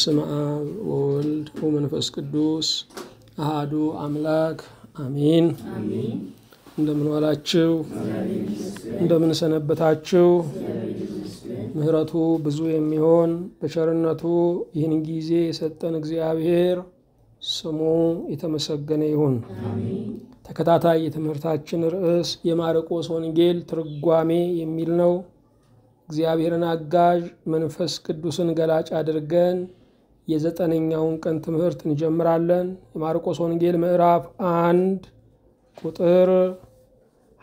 በስም አብ ወወልድ ወመንፈስ ቅዱስ አሃዱ አምላክ አሚን እንደምን ዋላችሁ? እንደምን ሰነበታችሁ? ምሕረቱ ብዙ የሚሆን በቸርነቱ ይህን ጊዜ የሰጠን እግዚአብሔር ስሙ የተመሰገነ ይሁን። ተከታታይ የትምህርታችን ርዕስ የማርቆስ ወንጌል ትርጓሜ የሚል ነው። እግዚአብሔርን አጋዥ መንፈስ ቅዱስን ገላጭ አድርገን የዘጠነኛውን ቀን ትምህርት እንጀምራለን። የማርቆስ ወንጌል ምዕራፍ አንድ ቁጥር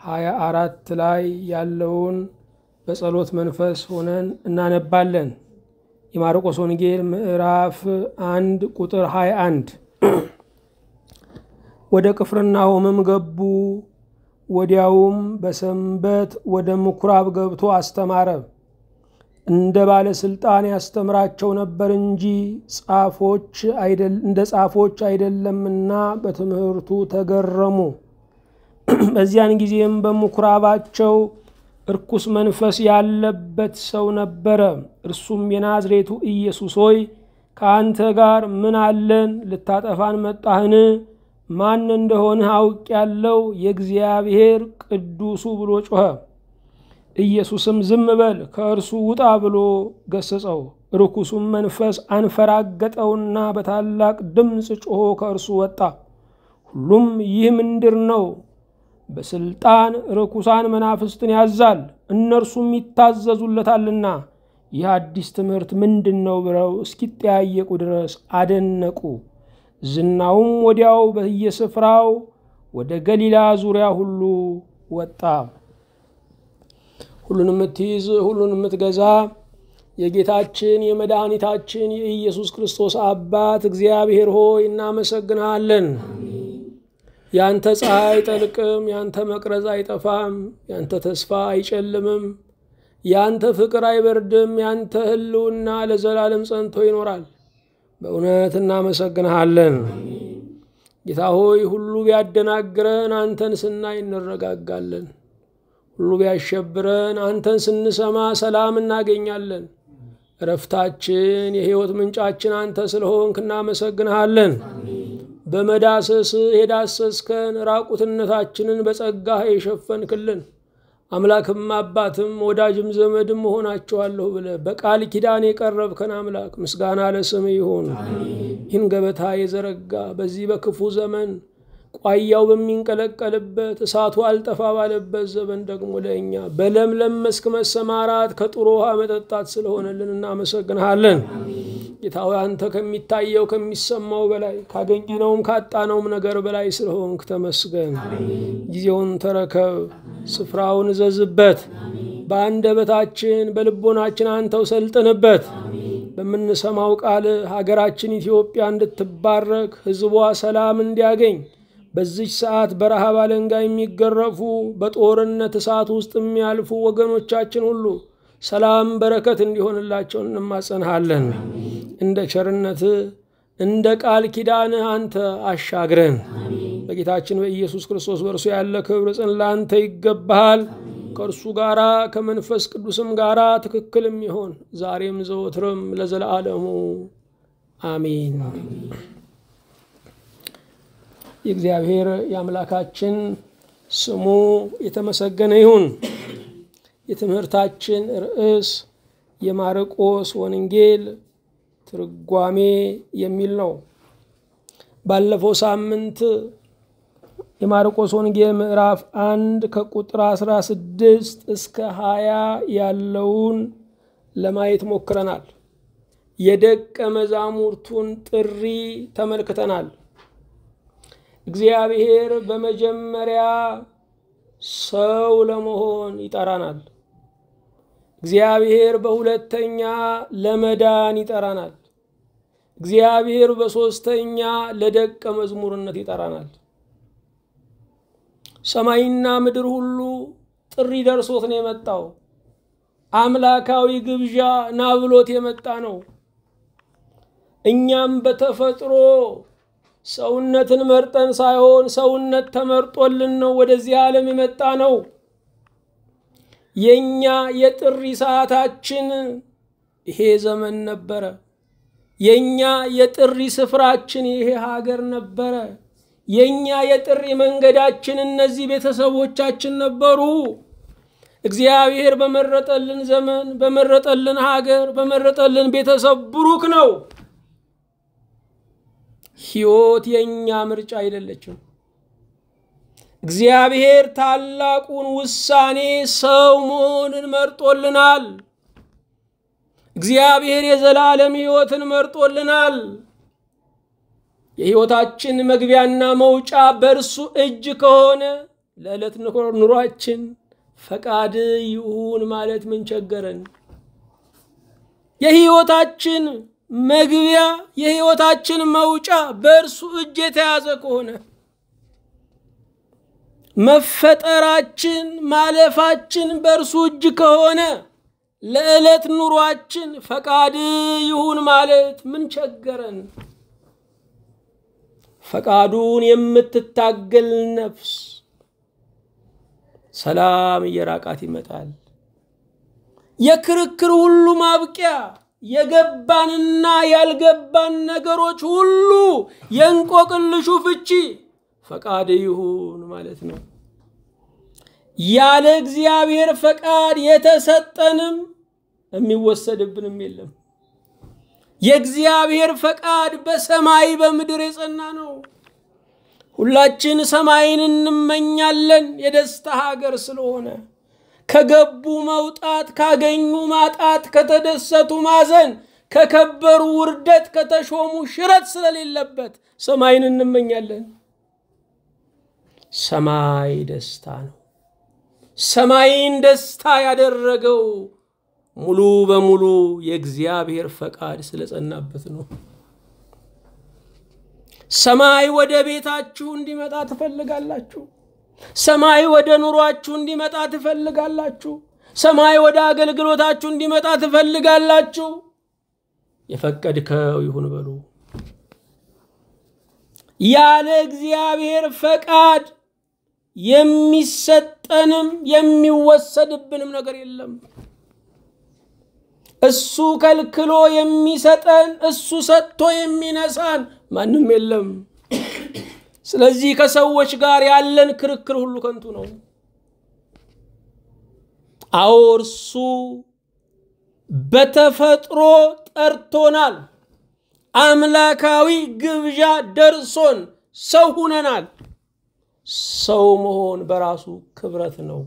ሀያ አራት ላይ ያለውን በጸሎት መንፈስ ሆነን እናነባለን። የማርቆስ ወንጌል ምዕራፍ አንድ ቁጥር ሀያ አንድ ወደ ቅፍርናሆምም ገቡ። ወዲያውም በሰንበት ወደ ምኩራብ ገብቶ አስተማረ። እንደ ባለሥልጣን ያስተምራቸው ነበር እንጂ ጻፎች እንደ ጻፎች አይደለምና በትምህርቱ ተገረሙ። በዚያን ጊዜም በምኩራባቸው እርኩስ መንፈስ ያለበት ሰው ነበረ። እርሱም የናዝሬቱ ኢየሱስ ሆይ ከአንተ ጋር ምን አለን? ልታጠፋን መጣህን? ማን እንደሆንህ አውቅ ያለው የእግዚአብሔር ቅዱሱ ብሎ ጮኸ። ኢየሱስም ዝም በል ከእርሱ ውጣ ብሎ ገሰጸው። ርኩሱም መንፈስ አንፈራገጠውና በታላቅ ድምፅ ጮሆ ከእርሱ ወጣ። ሁሉም ይህ ምንድር ነው? በስልጣን ርኩሳን መናፍስትን ያዛል፣ እነርሱም ይታዘዙለታልና ይህ አዲስ ትምህርት ምንድን ነው ብለው እስኪጠያየቁ ድረስ አደነቁ። ዝናውም ወዲያው በየስፍራው ወደ ገሊላ ዙሪያ ሁሉ ወጣ። ሁሉን የምትይዝ ሁሉን የምትገዛ የጌታችን የመድኃኒታችን የኢየሱስ ክርስቶስ አባት እግዚአብሔር ሆይ እናመሰግናለን። ያንተ ፀሐይ አይጠልቅም፣ ያንተ መቅረዝ አይጠፋም፣ ያንተ ተስፋ አይጨልምም፣ ያንተ ፍቅር አይበርድም፣ ያንተ ሕልውና ለዘላለም ጸንቶ ይኖራል። በእውነት እናመሰግንሃለን። ጌታ ሆይ ሁሉ ቢያደናግረን አንተን ስናይ እንረጋጋለን። ሁሉ ቢያሸብረን አንተን ስንሰማ ሰላም እናገኛለን። እረፍታችን የሕይወት ምንጫችን አንተ ስለሆንክ እናመሰግንሃለን። በመዳሰስ የዳሰስከን ራቁትነታችንን በጸጋህ የሸፈንክልን አምላክም አባትም ወዳጅም ዘመድም መሆናችኋለሁ ብለ በቃል ኪዳን የቀረብከን አምላክ ምስጋና ለስም ይሁን። ይህን ገበታ የዘረጋ በዚህ በክፉ ዘመን ቋያው በሚንቀለቀልበት እሳቱ አልጠፋ ባለበት ዘመን ደግሞ ለእኛ በለምለም መስክ መሰማራት ከጥሩ ውሃ መጠጣት ስለሆነልን እናመሰግንሃለን። ጌታ ሆይ አንተ ከሚታየው ከሚሰማው በላይ ካገኘነውም ካጣነውም ነገር በላይ ስለሆንክ ተመስገን። ጊዜውን ተረከብ፣ ስፍራውን እዘዝበት፣ በአንደበታችን በልቦናችን አንተው ሰልጥንበት። በምንሰማው ቃል ሀገራችን ኢትዮጵያ እንድትባረክ፣ ህዝቧ ሰላም እንዲያገኝ በዚች ሰዓት በረሃብ አለንጋ የሚገረፉ በጦርነት እሳት ውስጥ የሚያልፉ ወገኖቻችን ሁሉ ሰላም በረከት እንዲሆንላቸው እንማጸንሃለን። እንደ ቸርነት እንደ ቃል ኪዳንህ አንተ አሻግረን። በጌታችን በኢየሱስ ክርስቶስ በእርሱ ያለ ክብር ጽን ለአንተ ይገባሃል። ከእርሱ ጋር ከመንፈስ ቅዱስም ጋር ትክክልም ይሆን ዛሬም ዘወትርም ለዘለዓለሙ አሚን። የእግዚአብሔር የአምላካችን ስሙ የተመሰገነ ይሁን። የትምህርታችን ርዕስ የማርቆስ ወንጌል ትርጓሜ የሚል ነው። ባለፈው ሳምንት የማርቆስ ወንጌል ምዕራፍ አንድ ከቁጥር 16 እስከ 20 ያለውን ለማየት ሞክረናል። የደቀ መዛሙርቱን ጥሪ ተመልክተናል። እግዚአብሔር በመጀመሪያ ሰው ለመሆን ይጠራናል። እግዚአብሔር በሁለተኛ ለመዳን ይጠራናል። እግዚአብሔር በሦስተኛ ለደቀ መዝሙርነት ይጠራናል። ሰማይና ምድር ሁሉ ጥሪ ደርሶት ነው የመጣው። አምላካዊ ግብዣ ናብሎት ብሎት የመጣ ነው። እኛም በተፈጥሮ ሰውነትን መርጠን ሳይሆን ሰውነት ተመርጦልን ነው ወደዚህ ዓለም የመጣ ነው። የእኛ የጥሪ ሰዓታችን ይሄ ዘመን ነበረ። የእኛ የጥሪ ስፍራችን ይሄ ሀገር ነበረ። የእኛ የጥሪ መንገዳችን እነዚህ ቤተሰቦቻችን ነበሩ። እግዚአብሔር በመረጠልን ዘመን፣ በመረጠልን ሀገር፣ በመረጠልን ቤተሰብ ብሩክ ነው። ሕይወት የእኛ ምርጫ አይደለችም። እግዚአብሔር ታላቁን ውሳኔ ሰው መሆንን መርጦልናል። እግዚአብሔር የዘላለም ሕይወትን መርጦልናል። የሕይወታችን መግቢያና መውጫ በእርሱ እጅ ከሆነ ለዕለት ኑሯችን ፈቃድ ይሁን ማለት ምን ቸገረን? የሕይወታችን መግቢያ የህይወታችን መውጫ በእርሱ እጅ የተያዘ ከሆነ መፈጠራችን ማለፋችን በእርሱ እጅ ከሆነ ለዕለት ኑሯችን ፈቃድ ይሁን ማለት ምን ቸገረን? ፈቃዱን የምትታገል ነፍስ ሰላም እየራቃት ይመጣል። የክርክር ሁሉ ማብቂያ የገባንና ያልገባን ነገሮች ሁሉ የእንቆቅልሹ ፍቺ ፈቃድ ይሁን ማለት ነው። ያለ እግዚአብሔር ፈቃድ የተሰጠንም የሚወሰድብንም የለም። የእግዚአብሔር ፈቃድ በሰማይ በምድር የጸና ነው። ሁላችን ሰማይን እንመኛለን የደስታ ሀገር ስለሆነ ከገቡ መውጣት፣ ካገኙ ማጣት፣ ከተደሰቱ ማዘን፣ ከከበሩ ውርደት፣ ከተሾሙ ሽረት ስለሌለበት ሰማይን እንመኛለን። ሰማይ ደስታ ነው። ሰማይን ደስታ ያደረገው ሙሉ በሙሉ የእግዚአብሔር ፈቃድ ስለጸናበት ነው። ሰማይ ወደ ቤታችሁ እንዲመጣ ትፈልጋላችሁ። ሰማይ ወደ ኑሯችሁ እንዲመጣ ትፈልጋላችሁ። ሰማይ ወደ አገልግሎታችሁ እንዲመጣ ትፈልጋላችሁ። የፈቀድከው ይሁን በሉ። ያለ እግዚአብሔር ፈቃድ የሚሰጠንም የሚወሰድብንም ነገር የለም። እሱ ከልክሎ የሚሰጠን እሱ ሰጥቶ የሚነሳን ማንም የለም። ስለዚህ ከሰዎች ጋር ያለን ክርክር ሁሉ ከንቱ ነው። አዎ እርሱ በተፈጥሮ ጠርቶናል። አምላካዊ ግብዣ ደርሶን ሰው ሁነናል። ሰው መሆን በራሱ ክብረት ነው።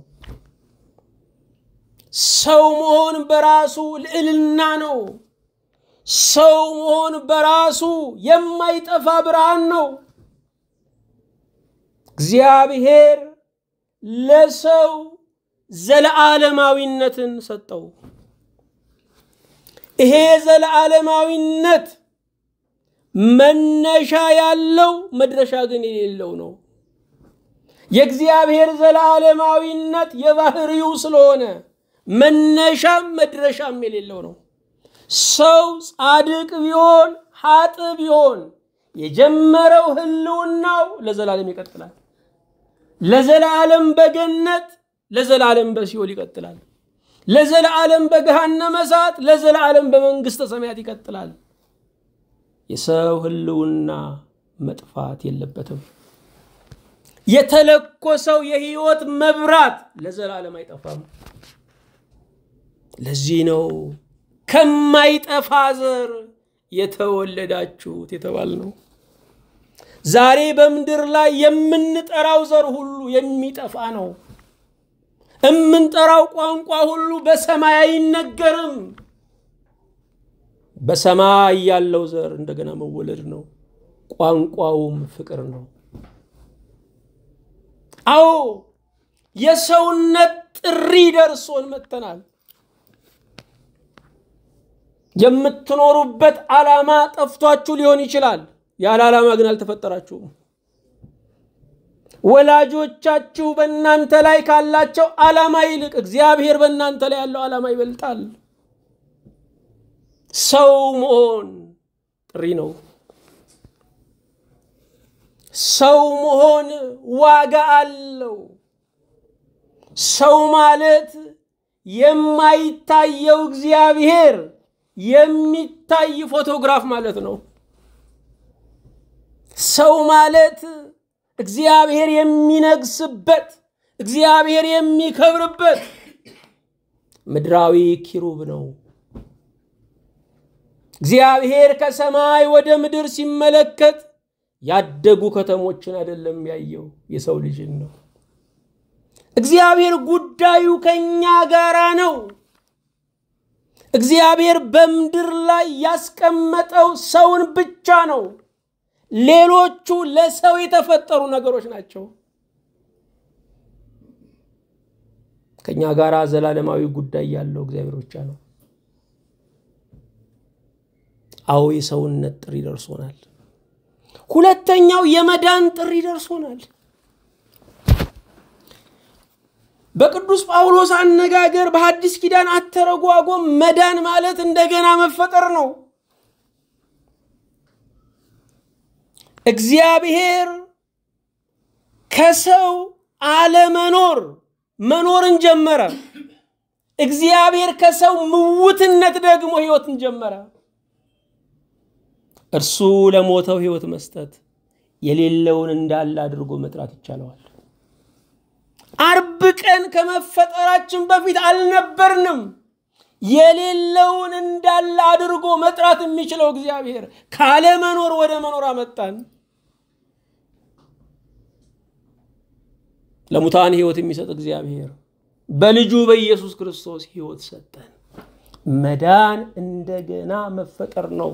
ሰው መሆን በራሱ ልዕልና ነው። ሰው መሆን በራሱ የማይጠፋ ብርሃን ነው። እግዚአብሔር ለሰው ዘለዓለማዊነትን ሰጠው። ይሄ ዘለዓለማዊነት መነሻ ያለው መድረሻ ግን የሌለው ነው። የእግዚአብሔር ዘለዓለማዊነት የባህሪው ስለሆነ መነሻም መድረሻም የሌለው ነው። ሰው ጻድቅ ቢሆን ሀጥ ቢሆን የጀመረው ህልውናው ለዘላለም ይቀጥላል። ለዘላለም በገነት ለዘላለም በሲኦል ይቀጥላል። ለዘላለም በገሃነመ እሳት ለዘላለም በመንግሥተ ሰማያት ይቀጥላል። የሰው ህልውና መጥፋት የለበትም። የተለኮሰው የህይወት መብራት ለዘላለም አይጠፋም። ለዚህ ነው ከማይጠፋ ዘር የተወለዳችሁት የተባል ነው። ዛሬ በምድር ላይ የምንጠራው ዘር ሁሉ የሚጠፋ ነው። እምንጠራው ቋንቋ ሁሉ በሰማይ አይነገርም። በሰማይ ያለው ዘር እንደገና መወለድ ነው። ቋንቋውም ፍቅር ነው። አዎ የሰውነት ጥሪ ደርሶን መጥተናል። የምትኖሩበት ዓላማ ጠፍቷችሁ ሊሆን ይችላል። ያለ ዓላማ ግን አልተፈጠራችሁም። ወላጆቻችሁ በእናንተ ላይ ካላቸው ዓላማ ይልቅ እግዚአብሔር በእናንተ ላይ ያለው ዓላማ ይበልጣል። ሰው መሆን ጥሪ ነው። ሰው መሆን ዋጋ አለው። ሰው ማለት የማይታየው እግዚአብሔር የሚታይ ፎቶግራፍ ማለት ነው። ሰው ማለት እግዚአብሔር የሚነግስበት እግዚአብሔር የሚከብርበት ምድራዊ ኪሩብ ነው። እግዚአብሔር ከሰማይ ወደ ምድር ሲመለከት ያደጉ ከተሞችን አይደለም ያየው፣ የሰው ልጅን ነው። እግዚአብሔር ጉዳዩ ከኛ ጋራ ነው። እግዚአብሔር በምድር ላይ ያስቀመጠው ሰውን ብቻ ነው። ሌሎቹ ለሰው የተፈጠሩ ነገሮች ናቸው። ከኛ ጋር ዘላለማዊ ጉዳይ ያለው እግዚአብሔር ብቻ ነው። አዎ የሰውነት ጥሪ ደርሶናል። ሁለተኛው የመዳን ጥሪ ደርሶናል። በቅዱስ ጳውሎስ አነጋገር በሐዲስ ኪዳን አተረጓጎም መዳን ማለት እንደገና መፈጠር ነው። እግዚአብሔር ከሰው አለመኖር መኖርን ጀመረ። እግዚአብሔር ከሰው ምውትነት ደግሞ ህይወትን ጀመረ። እርሱ ለሞተው ህይወት መስጠት የሌለውን እንዳለ አድርጎ መጥራት ይቻለዋል። አርብ ቀን ከመፈጠራችን በፊት አልነበርንም። የሌለውን እንዳለ አድርጎ መጥራት የሚችለው እግዚአብሔር ካለመኖር ወደ መኖር አመጣን። ለሙታን ህይወት የሚሰጥ እግዚአብሔር በልጁ በኢየሱስ ክርስቶስ ህይወት ሰጠን። መዳን እንደገና መፈጠር ነው።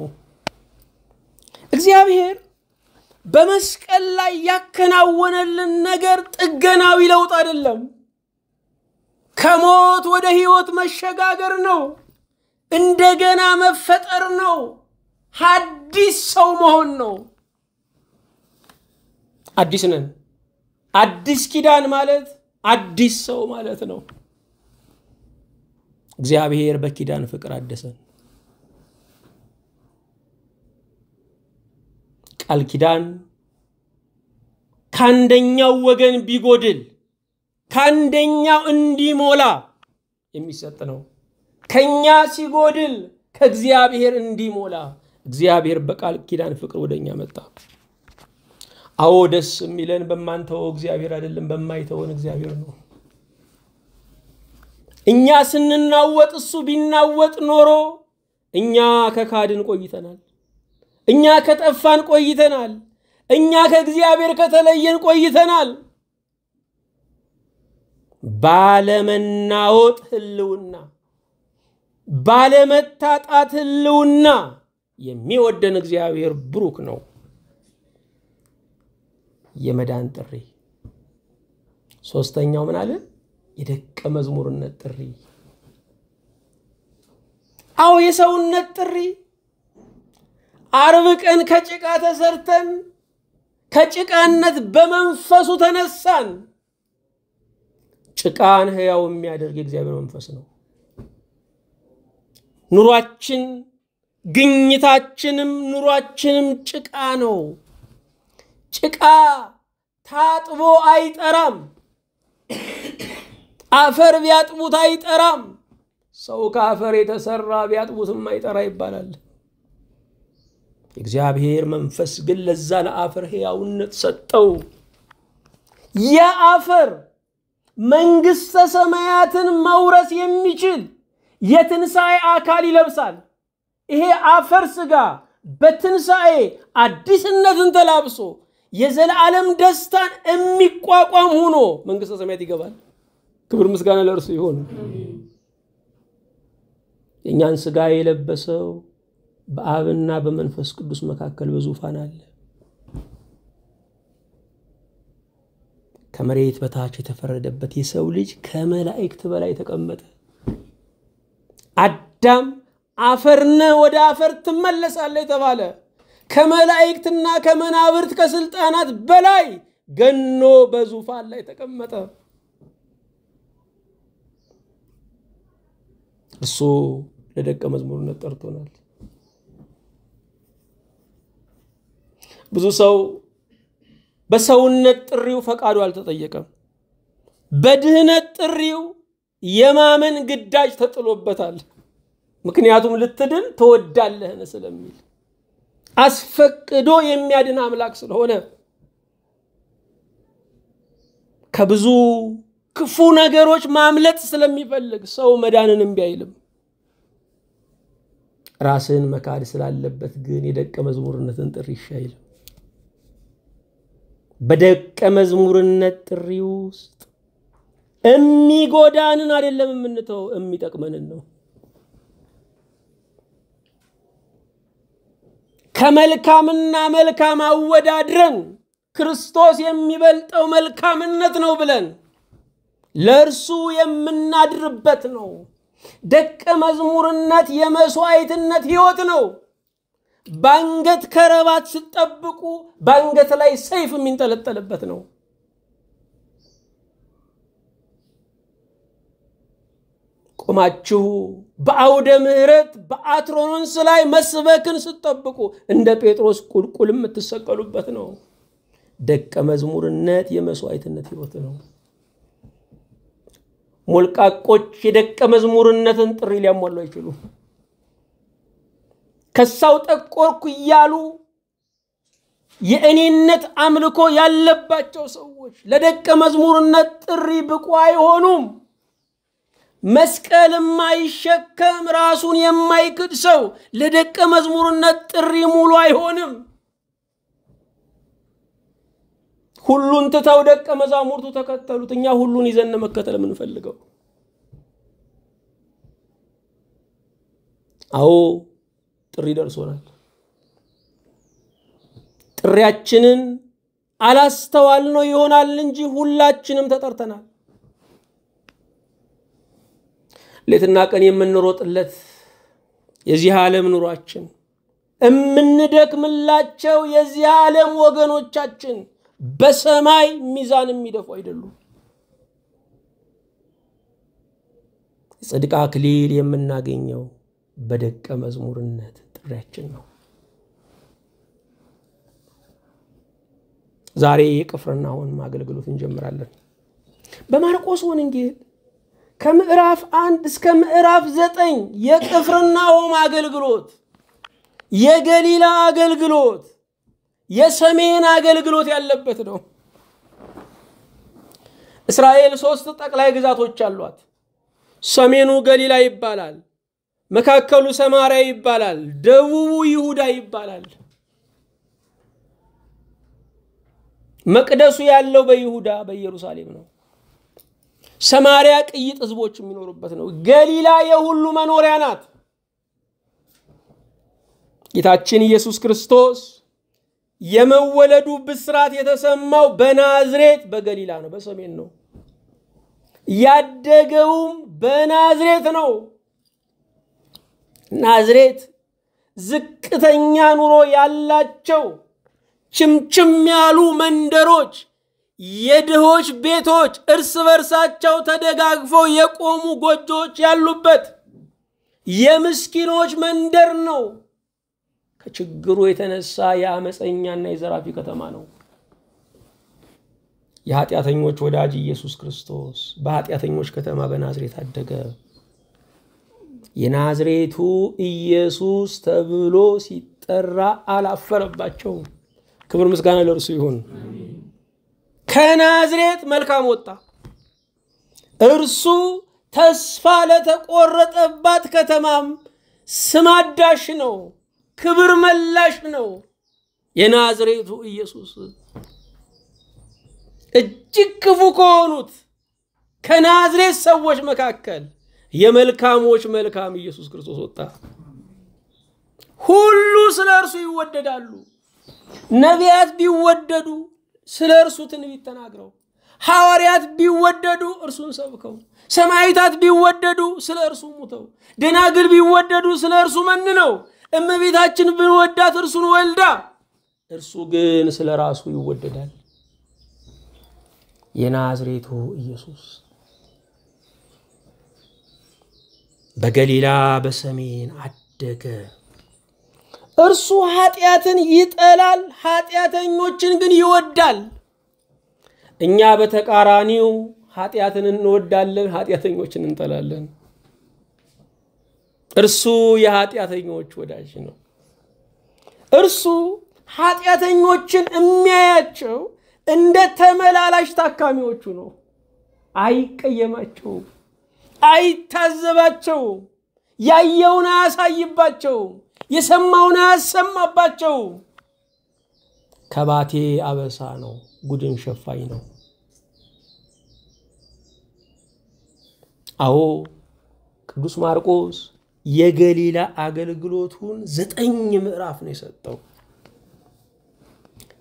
እግዚአብሔር በመስቀል ላይ ያከናወነልን ነገር ጥገናዊ ለውጥ አይደለም። ከሞት ወደ ህይወት መሸጋገር ነው። እንደገና መፈጠር ነው። አዲስ ሰው መሆን ነው። አዲስ ነን። አዲስ ኪዳን ማለት አዲስ ሰው ማለት ነው። እግዚአብሔር በኪዳን ፍቅር አደሰን። ቃል ኪዳን ከአንደኛው ወገን ቢጎድል ከአንደኛው እንዲሞላ የሚሰጥ ነው። ከኛ ሲጎድል ከእግዚአብሔር እንዲሞላ እግዚአብሔር በቃል ኪዳን ፍቅር ወደኛ መጣ። አዎ ደስ የሚለን በማንተወው እግዚአብሔር አይደለም፣ በማይተወን እግዚአብሔር ነው። እኛ ስንናወጥ እሱ ቢናወጥ ኖሮ እኛ ከካድን ቆይተናል። እኛ ከጠፋን ቆይተናል። እኛ ከእግዚአብሔር ከተለየን ቆይተናል። ባለመናወጥ ህልውና ባለመታጣት ህልውና የሚወደን እግዚአብሔር ብሩክ ነው። የመዳን ጥሪ። ሶስተኛው ምን አለ? የደቀ መዝሙርነት ጥሪ። አዎ የሰውነት ጥሪ። አርብ ቀን ከጭቃ ተሰርተን ከጭቃነት በመንፈሱ ተነሳን። ጭቃን ህያው የሚያደርግ የእግዚአብሔር መንፈስ ነው። ኑሯችን ግኝታችንም ኑሯችንም ጭቃ ነው። ጭቃ ታጥቦ አይጠራም። አፈር ቢያጥቡት አይጠራም። ሰው ከአፈር የተሰራ ቢያጥቡትም አይጠራ ይባላል። እግዚአብሔር መንፈስ ግን ለዛ ለአፈር ሕያውነት ሰጠው። የአፈር መንግሥተ ሰማያትን መውረስ የሚችል የትንሣኤ አካል ይለብሳል። ይሄ አፈር ሥጋ በትንሣኤ አዲስነትን ተላብሶ የዘላለም ደስታን የሚቋቋም ሆኖ መንግሥተ ሰማያት ይገባል። ክብር ምስጋና ለእርሱ ይሆን። የእኛን ሥጋ የለበሰው በአብና በመንፈስ ቅዱስ መካከል በዙፋን አለ። ከመሬት በታች የተፈረደበት የሰው ልጅ ከመላእክት በላይ ተቀመጠ። አዳም አፈርነ ወደ አፈር ትመለሳለ የተባለ ከመላእክትና ከመናብርት ከስልጣናት በላይ ገኖ በዙፋን ላይ ተቀመጠ። እሱ ለደቀ መዝሙርነት ጠርቶናል። ብዙ ሰው በሰውነት ጥሪው ፈቃዱ አልተጠየቀም። በድህነት ጥሪው የማመን ግዳጅ ተጥሎበታል። ምክንያቱም ልትድን ትወዳለህን ስለሚል አስፈቅዶ የሚያድን አምላክ ስለሆነ ከብዙ ክፉ ነገሮች ማምለጥ ስለሚፈልግ ሰው መዳንን እምቢ አይልም። ራስን መካድ ስላለበት ግን የደቀ መዝሙርነትን ጥሪ ይሻይል። በደቀ መዝሙርነት ጥሪ ውስጥ የሚጎዳንን አይደለም የምንተው፣ የሚጠቅመንን ነው። ከመልካምና መልካም አወዳድረን ክርስቶስ የሚበልጠው መልካምነት ነው ብለን ለእርሱ የምናድርበት ነው። ደቀ መዝሙርነት የመስዋይትነት ህይወት ነው። በአንገት ከረባት ስጠብቁ በአንገት ላይ ሰይፍ የሚንጠለጠልበት ነው። ቆማችሁ በአውደ ምሕረት በአትሮኖንስ ላይ መስበክን ስጠብቁ እንደ ጴጥሮስ ቁልቁል የምትሰቀሉበት ነው። ደቀ መዝሙርነት የመስዋዕትነት ህይወት ነው። ሞልቃቆች የደቀ መዝሙርነትን ጥሪ ሊያሟሉ አይችሉም። ከሳው ጠቆርኩ እያሉ የእኔነት አምልኮ ያለባቸው ሰዎች ለደቀ መዝሙርነት ጥሪ ብቁ አይሆኑም። መስቀል የማይሸከም ራሱን የማይክድ ሰው ለደቀ መዝሙርነት ጥሪ ሙሉ አይሆንም። ሁሉን ትተው ደቀ መዛሙርቱ ተከተሉት። እኛ ሁሉን ይዘን መከተል የምንፈልገው አዎ ጥሪ ደርሶናል። ጥሪያችንን አላስተዋል ነው ይሆናል እንጂ ሁላችንም ተጠርተናል። ሌትና ቀን የምንሮጥለት የዚህ ዓለም ኑሯችን፣ እምንደክምላቸው የዚህ ዓለም ወገኖቻችን በሰማይ ሚዛን የሚደፉ አይደሉም። የጽድቅ አክሊል የምናገኘው በደቀ መዝሙርነት ፍሬያችን ነው ዛሬ የቅፍርናሆንም አገልግሎት እንጀምራለን በማርቆስ ወንጌል ከምዕራፍ አንድ እስከ ምዕራፍ ዘጠኝ የቅፍርናሆም አገልግሎት የገሊላ አገልግሎት የሰሜን አገልግሎት ያለበት ነው እስራኤል ሶስት ጠቅላይ ግዛቶች አሏት ሰሜኑ ገሊላ ይባላል መካከሉ ሰማሪያ ይባላል፣ ደቡቡ ይሁዳ ይባላል። መቅደሱ ያለው በይሁዳ በኢየሩሳሌም ነው። ሰማሪያ ቅይጥ ህዝቦች የሚኖሩበት ነው። ገሊላ የሁሉ መኖሪያ ናት። ጌታችን ኢየሱስ ክርስቶስ የመወለዱ ብስራት የተሰማው በናዝሬት በገሊላ ነው፣ በሰሜን ነው። ያደገውም በናዝሬት ነው። ናዝሬት ዝቅተኛ ኑሮ ያላቸው ችምችም ያሉ መንደሮች፣ የድሆች ቤቶች፣ እርስ በርሳቸው ተደጋግፈው የቆሙ ጎጆዎች ያሉበት የምስኪኖች መንደር ነው። ከችግሩ የተነሳ የአመፀኛና የዘራፊ ከተማ ነው። የኃጢአተኞች ወዳጅ ኢየሱስ ክርስቶስ በኃጢአተኞች ከተማ በናዝሬት አደገ። የናዝሬቱ ኢየሱስ ተብሎ ሲጠራ አላፈረባቸውም። ክብር ምስጋና ለእርሱ ይሁን። ከናዝሬት መልካም ወጣ። እርሱ ተስፋ ለተቆረጠባት ከተማም ስም አዳሽ ነው፣ ክብር መላሽ ነው። የናዝሬቱ ኢየሱስ እጅግ ክፉ ከሆኑት ከናዝሬት ሰዎች መካከል የመልካሞች መልካም ኢየሱስ ክርስቶስ ወጣ። ሁሉ ስለ እርሱ ይወደዳሉ። ነቢያት ቢወደዱ ስለ እርሱ ትንቢት ተናግረው፣ ሐዋርያት ቢወደዱ እርሱን ሰብከው፣ ሰማይታት ቢወደዱ ስለ እርሱ ሙተው፣ ደናግል ቢወደዱ ስለ እርሱ ነው እመቤታችን ብንወዳት እርሱን ወልዳ፣ እርሱ ግን ስለ ራሱ ይወደዳል። የናዝሬቱ ኢየሱስ በገሊላ በሰሜን አደገ። እርሱ ኃጢአትን ይጠላል፣ ኃጢአተኞችን ግን ይወዳል። እኛ በተቃራኒው ኃጢአትን እንወዳለን፣ ኃጢአተኞችን እንጠላለን። እርሱ የኃጢአተኞች ወዳጅ ነው። እርሱ ኃጢአተኞችን የሚያያቸው እንደ ተመላላሽ ታካሚዎቹ ነው። አይቀየማቸውም። አይታዘባቸው፣ ያየውን አያሳይባቸው፣ የሰማውን አያሰማባቸው። ከባቴ አበሳ ነው፣ ጉድን ሸፋኝ ነው። አዎ ቅዱስ ማርቆስ የገሊላ አገልግሎቱን ዘጠኝ ምዕራፍ ነው የሰጠው።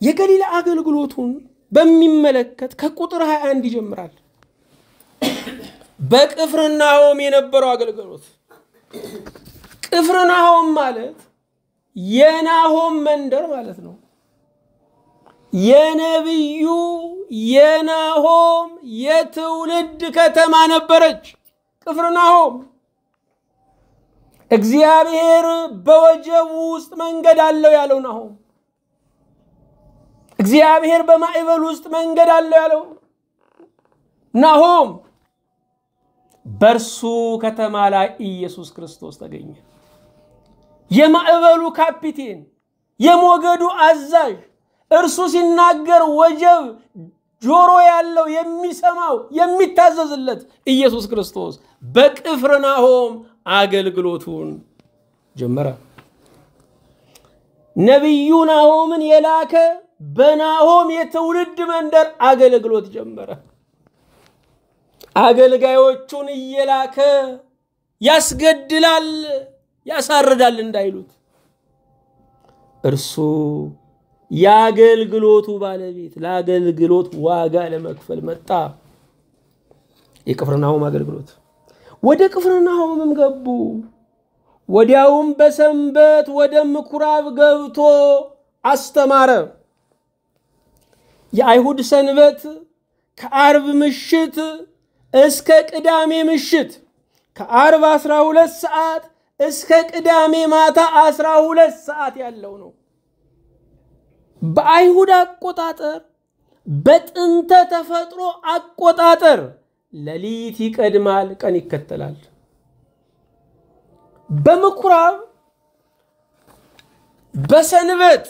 የገሊላ አገልግሎቱን በሚመለከት ከቁጥር 21 ይጀምራል። በቅፍርናሆም የነበረው አገልግሎት ቅፍርናሆም ማለት የናሆም መንደር ማለት ነው። የነቢዩ የናሆም የትውልድ ከተማ ነበረች ቅፍርናሆም። እግዚአብሔር በወጀቡ ውስጥ መንገድ አለው ያለው ናሆም፣ እግዚአብሔር በማዕበል ውስጥ መንገድ አለው ያለው ናሆም በእርሱ ከተማ ላይ ኢየሱስ ክርስቶስ ተገኘ። የማዕበሉ ካፒቴን፣ የሞገዱ አዛዥ እርሱ ሲናገር ወጀብ ጆሮ ያለው የሚሰማው የሚታዘዝለት ኢየሱስ ክርስቶስ በቅፍርናሆም አገልግሎቱን ጀመረ። ነቢዩ ናሆምን የላከ በናሆም የትውልድ መንደር አገልግሎት ጀመረ። አገልጋዮቹን እየላከ ያስገድላል፣ ያሳርዳል እንዳይሉት እርሱ የአገልግሎቱ ባለቤት ለአገልግሎት ዋጋ ለመክፈል መጣ። የቅፍርናሆም አገልግሎት ወደ ቅፍርናሆምም ገቡ። ወዲያውም በሰንበት ወደ ምኩራብ ገብቶ አስተማረ። የአይሁድ ሰንበት ከአርብ ምሽት እስከ ቅዳሜ ምሽት ከአርብ 12 ሰዓት እስከ ቅዳሜ ማታ 12 ሰዓት ያለው ነው። በአይሁድ አቆጣጠር፣ በጥንተ ተፈጥሮ አቆጣጠር ሌሊት ይቀድማል፣ ቀን ይከተላል። በምኩራብ በሰንበት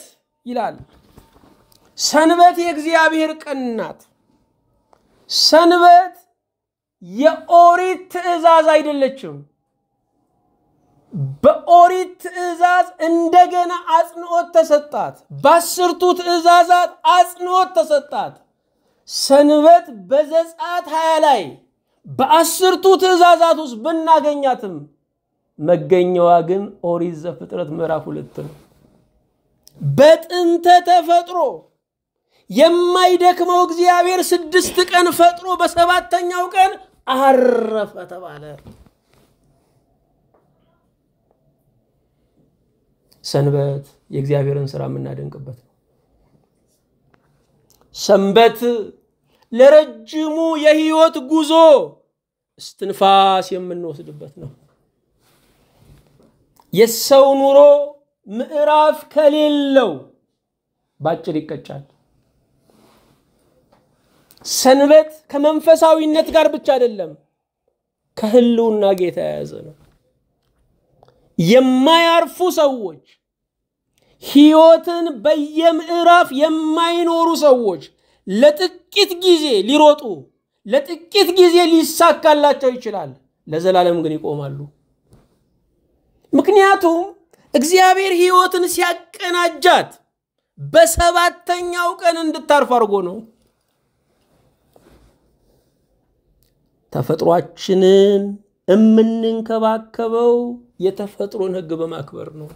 ይላል። ሰንበት የእግዚአብሔር ቀን ናት። ሰንበት የኦሪት ትእዛዝ አይደለችም። በኦሪት ትእዛዝ እንደገና አጽንኦት ተሰጣት። በአስርቱ ትእዛዛት አጽንኦት ተሰጣት። ሰንበት በዘጸአት ሀያ ላይ በአስርቱ ትእዛዛት ውስጥ ብናገኛትም መገኘዋ ግን ኦሪት ዘፍጥረት ምዕራፍ ሁለት ነው። በጥንተ ተፈጥሮ የማይደክመው እግዚአብሔር ስድስት ቀን ፈጥሮ በሰባተኛው ቀን አረፈ ተባለ። ሰንበት የእግዚአብሔርን ስራ የምናደንቅበት ነው። ሰንበት ለረጅሙ የህይወት ጉዞ እስትንፋስ የምንወስድበት ነው። የሰው ኑሮ ምዕራፍ ከሌለው ባጭር ይቀጫል። ሰንበት ከመንፈሳዊነት ጋር ብቻ አይደለም፣ ከህልውና ጋር የተያያዘ ነው። የማያርፉ ሰዎች፣ ህይወትን በየምዕራፍ የማይኖሩ ሰዎች ለጥቂት ጊዜ ሊሮጡ፣ ለጥቂት ጊዜ ሊሳካላቸው ይችላል። ለዘላለም ግን ይቆማሉ። ምክንያቱም እግዚአብሔር ህይወትን ሲያቀናጃት በሰባተኛው ቀን እንድታርፍ አድርጎ ነው። ተፈጥሯችንን የምንንከባከበው የተፈጥሮን ህግ በማክበር ነው።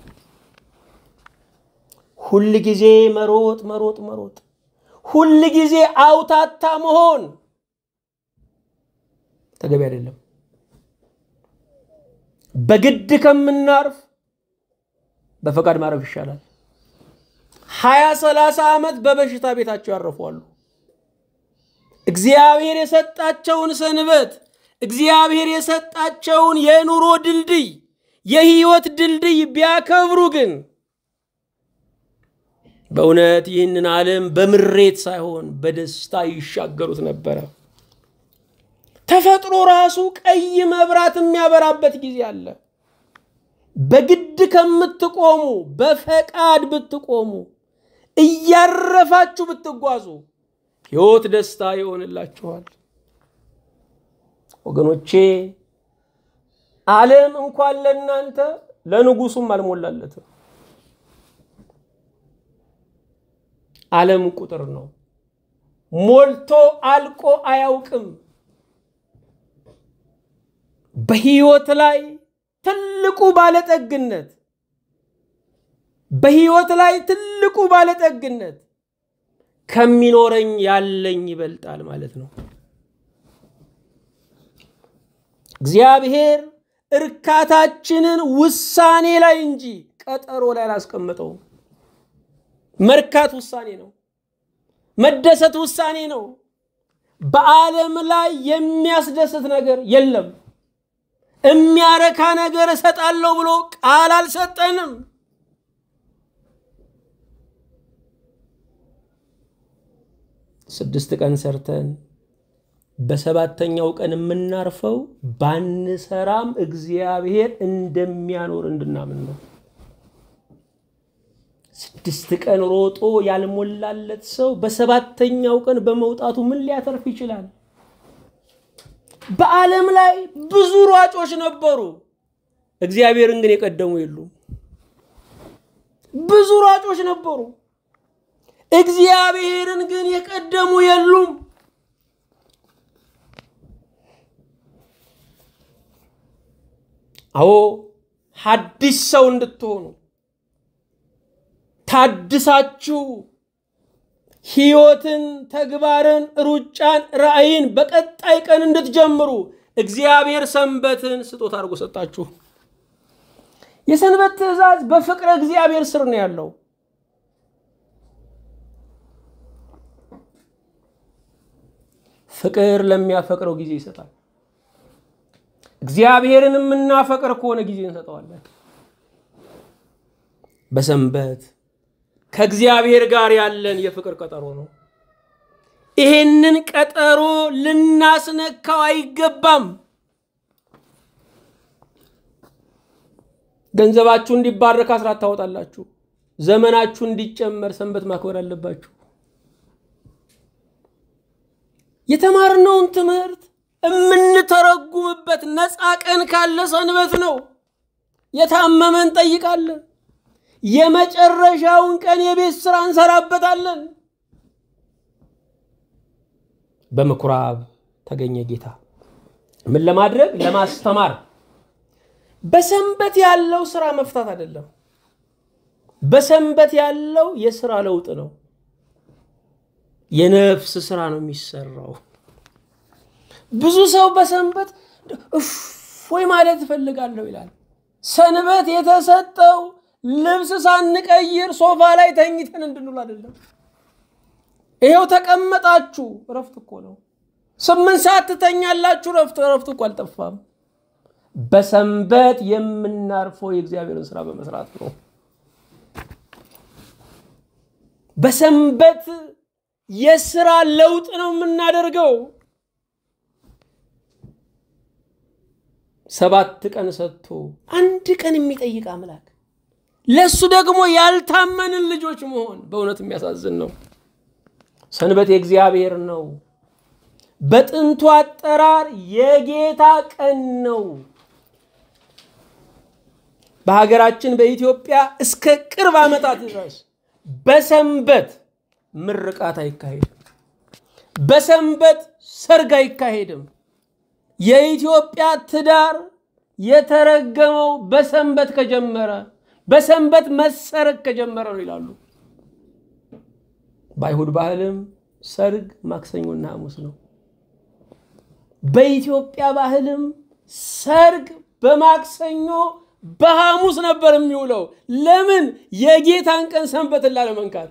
ሁል ጊዜ መሮጥ መሮጥ መሮጥ፣ ሁል ጊዜ አውታታ መሆን ተገቢ አይደለም። በግድ ከምናርፍ በፈቃድ ማረፍ ይሻላል። ሀያ ሰላሳ ዓመት በበሽታ ቤታቸው ያረፏሉ። እግዚአብሔር የሰጣቸውን ሰንበት፣ እግዚአብሔር የሰጣቸውን የኑሮ ድልድይ፣ የህይወት ድልድይ ቢያከብሩ ግን በእውነት ይህንን ዓለም በምሬት ሳይሆን በደስታ ይሻገሩት ነበረ። ተፈጥሮ ራሱ ቀይ መብራት የሚያበራበት ጊዜ አለ። በግድ ከምትቆሙ በፈቃድ ብትቆሙ እያረፋችሁ ብትጓዙ ሕይወት ደስታ ይሆንላችኋል። ወገኖቼ ዓለም እንኳን ለእናንተ ለንጉሱም አልሞላለትም። ዓለም ቁጥር ነው፣ ሞልቶ አልቆ አያውቅም። በህይወት ላይ ትልቁ ባለጠግነት በህይወት ላይ ትልቁ ባለጠግነት ከሚኖረኝ ያለኝ ይበልጣል ማለት ነው። እግዚአብሔር እርካታችንን ውሳኔ ላይ እንጂ ቀጠሮ ላይ አላስቀመጠውም። መርካት ውሳኔ ነው። መደሰት ውሳኔ ነው። በዓለም ላይ የሚያስደስት ነገር የለም። የሚያረካ ነገር እሰጣለሁ ብሎ ቃል አልሰጠንም። ስድስት ቀን ሰርተን በሰባተኛው ቀን የምናርፈው ባንሰራም እግዚአብሔር እንደሚያኖር እንድናምን ነው። ስድስት ቀን ሮጦ ያልሞላለት ሰው በሰባተኛው ቀን በመውጣቱ ምን ሊያተርፍ ይችላል? በዓለም ላይ ብዙ ሯጮች ነበሩ፣ እግዚአብሔርን ግን የቀደሙ የሉም። ብዙ ሯጮች ነበሩ፣ እግዚአብሔርን ግን የቀደሙ የሉም። አዎ ሀዲስ ሰው እንድትሆኑ ታድሳችሁ ህይወትን፣ ተግባርን፣ ሩጫን፣ ራእይን በቀጣይ ቀን እንድትጀምሩ እግዚአብሔር ሰንበትን ስጦታ አድርጎ ሰጣችሁ። የሰንበት ትእዛዝ በፍቅረ እግዚአብሔር ስር ነው ያለው። ፍቅር ለሚያፈቅረው ጊዜ ይሰጣል። እግዚአብሔርን የምናፈቅር ከሆነ ጊዜ እንሰጠዋለን። በሰንበት ከእግዚአብሔር ጋር ያለን የፍቅር ቀጠሮ ነው። ይሄንን ቀጠሮ ልናስነካው አይገባም። ገንዘባችሁ እንዲባረክ አስራት ታወጣላችሁ። ዘመናችሁ እንዲጨመር ሰንበት ማክበር አለባችሁ። የተማርነውን ትምህርት የምንተረጉምበት ነፃ ቀን ካለ ሰንበት ነው። የታመመን ጠይቃለን። የመጨረሻውን ቀን የቤት ስራ እንሰራበታለን። በምኩራብ ተገኘ ጌታ ምን ለማድረግ ለማስተማር። በሰንበት ያለው ስራ መፍታት አይደለም፣ በሰንበት ያለው የስራ ለውጥ ነው። የነፍስ ስራ ነው የሚሰራው። ብዙ ሰው በሰንበት እፎይ ማለት እፈልጋለሁ ይላል። ሰንበት የተሰጠው ልብስ ሳንቀይር ሶፋ ላይ ተኝተን እንድንውል አይደለም። ይሄው ተቀመጣችሁ፣ እረፍት እኮ ነው። ስምንት ሰዓት ትተኛላችሁ፣ እረፍት እረፍት እኮ አልጠፋም። በሰንበት የምናርፈው የእግዚአብሔርን ስራ በመስራት ነው። በሰንበት የስራ ለውጥ ነው የምናደርገው። ሰባት ቀን ሰጥቶ አንድ ቀን የሚጠይቅ አምላክ ለእሱ ደግሞ ያልታመንን ልጆች መሆን በእውነት የሚያሳዝን ነው። ሰንበት የእግዚአብሔር ነው። በጥንቱ አጠራር የጌታ ቀን ነው። በሀገራችን በኢትዮጵያ እስከ ቅርብ ዓመታት ድረስ በሰንበት ምርቃት አይካሄድም። በሰንበት ሰርግ አይካሄድም። የኢትዮጵያ ትዳር የተረገመው በሰንበት ከጀመረ በሰንበት መሰረግ ከጀመረ ነው ይላሉ። በአይሁድ ባህልም ሰርግ ማክሰኞና ሐሙስ ነው። በኢትዮጵያ ባህልም ሰርግ በማክሰኞ በሐሙስ ነበር የሚውለው። ለምን? የጌታን ቀን ሰንበትን ላለመንካት።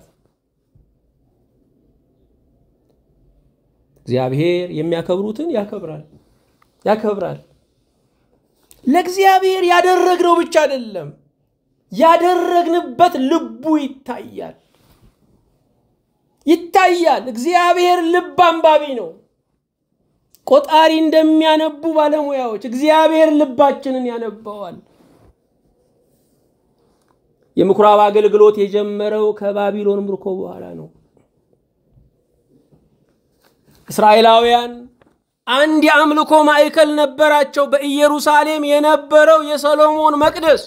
እግዚአብሔር የሚያከብሩትን ያከብራል ያከብራል። ለእግዚአብሔር ያደረግነው ብቻ አይደለም፣ ያደረግንበት ልቡ ይታያል ይታያል። እግዚአብሔር ልብ አንባቢ ነው። ቆጣሪ እንደሚያነቡ ባለሙያዎች እግዚአብሔር ልባችንን ያነባዋል። የምኩራብ አገልግሎት የጀመረው ከባቢሎን ምርኮ በኋላ ነው። እስራኤላውያን አንድ የአምልኮ ማዕከል ነበራቸው። በኢየሩሳሌም የነበረው የሰሎሞን መቅደስ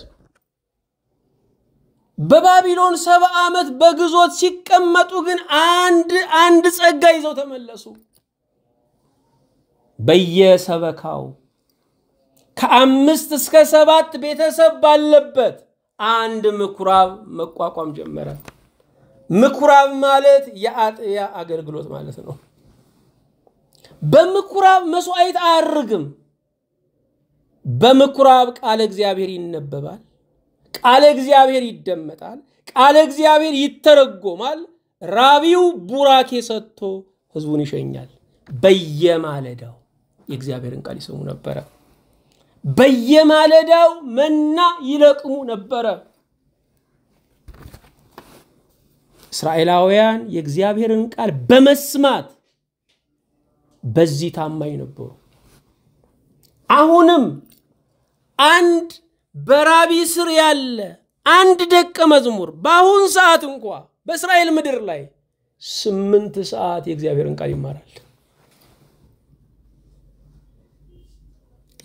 በባቢሎን ሰባ ዓመት በግዞት ሲቀመጡ ግን አንድ አንድ ጸጋ ይዘው ተመለሱ። በየሰበካው ከአምስት እስከ ሰባት ቤተሰብ ባለበት አንድ ምኩራብ መቋቋም ጀመረ። ምኩራብ ማለት የአጥቢያ አገልግሎት ማለት ነው። በምኩራብ መስዋዕት አያርግም። በምኩራብ ቃለ እግዚአብሔር ይነበባል፣ ቃለ እግዚአብሔር ይደመጣል፣ ቃለ እግዚአብሔር ይተረጎማል። ራቢው ቡራኬ ሰጥቶ ህዝቡን ይሸኛል። በየማለዳው የእግዚአብሔርን ቃል ይሰሙ ነበረ። በየማለዳው መና ይለቅሙ ነበረ። እስራኤላውያን የእግዚአብሔርን ቃል በመስማት በዚህ ታማኝ ነበሩ። አሁንም አንድ በራቢ ስር ያለ አንድ ደቀ መዝሙር በአሁን ሰዓት እንኳ በእስራኤል ምድር ላይ ስምንት ሰዓት የእግዚአብሔርን ቃል ይማራል።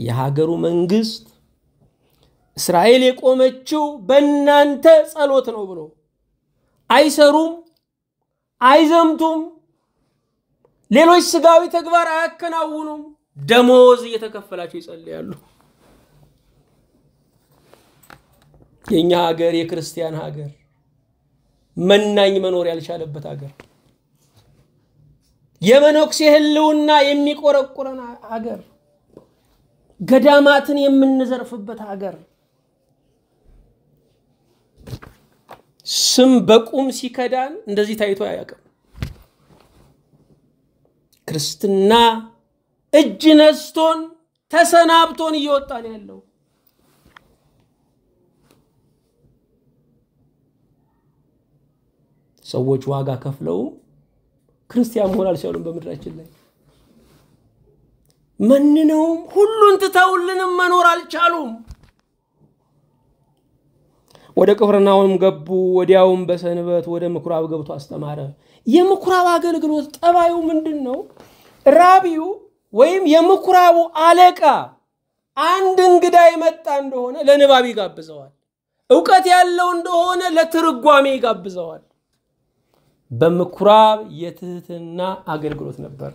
የሀገሩ መንግስት እስራኤል የቆመችው በእናንተ ጸሎት ነው ብሎ አይሰሩም፣ አይዘምቱም፣ ሌሎች ስጋዊ ተግባር አያከናውኑም። ደሞዝ እየተከፈላቸው ይጸልያሉ። የእኛ ሀገር የክርስቲያን ሀገር መናኝ መኖር ያልቻለበት ሀገር የመነኩሴ ሕልውና የሚቆረቁረን ሀገር ገዳማትን የምንዘርፍበት ሀገር ስም በቁም ሲከዳን እንደዚህ ታይቶ አያውቅም። ክርስትና እጅ ነስቶን ተሰናብቶን እየወጣን ያለው ሰዎች ዋጋ ከፍለው ክርስቲያን መሆን አልቻሉም። በምድራችን ላይ መንነውም ሁሉን ትተውልንም መኖር አልቻሉም። ወደ ቅፍርናሆም ገቡ። ወዲያውም በሰንበት ወደ ምኩራብ ገብቶ አስተማረ። የምኩራብ አገልግሎት ጠባዩ ምንድን ነው? ራቢው ወይም የምኩራቡ አለቃ አንድ እንግዳ የመጣ እንደሆነ ለንባብ ይጋብዘዋል። እውቀት ያለው እንደሆነ ለትርጓሜ ይጋብዘዋል። በምኩራብ የትህትና አገልግሎት ነበረ።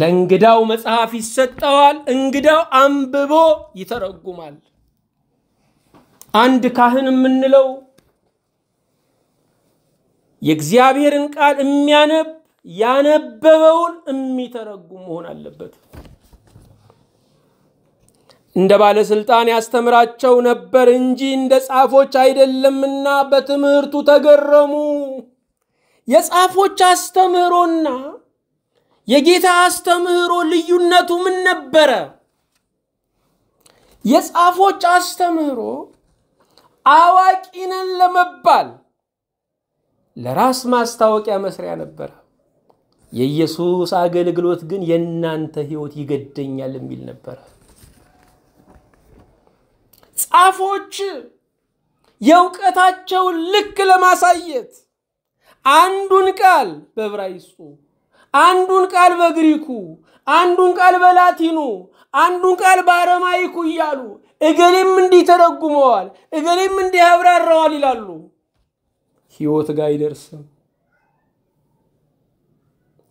ለእንግዳው መጽሐፍ ይሰጠዋል። እንግዳው አንብቦ ይተረጉማል። አንድ ካህን የምንለው የእግዚአብሔርን ቃል የሚያነብ ያነበበውን የሚተረጉም መሆን አለበት። እንደ ባለስልጣን ያስተምራቸው ነበር እንጂ እንደ ጻፎች አይደለምና በትምህርቱ ተገረሙ። የጻፎች አስተምህሮና የጌታ አስተምህሮ ልዩነቱ ምን ነበረ? የጻፎች አስተምህሮ አዋቂ ነን ለመባል ለራስ ማስታወቂያ መስሪያ ነበረ። የኢየሱስ አገልግሎት ግን የእናንተ ህይወት ይገደኛል የሚል ነበረ። ጻፎች የእውቀታቸውን ልክ ለማሳየት አንዱን ቃል በዕብራይስጡ፣ አንዱን ቃል በግሪኩ፣ አንዱን ቃል በላቲኑ፣ አንዱን ቃል በአረማይኩ እያሉ እገሌም እንዲህ ተረጉመዋል፣ እገሌም እንዲህ ያብራረዋል ይላሉ። ህይወት ጋር አይደርስም።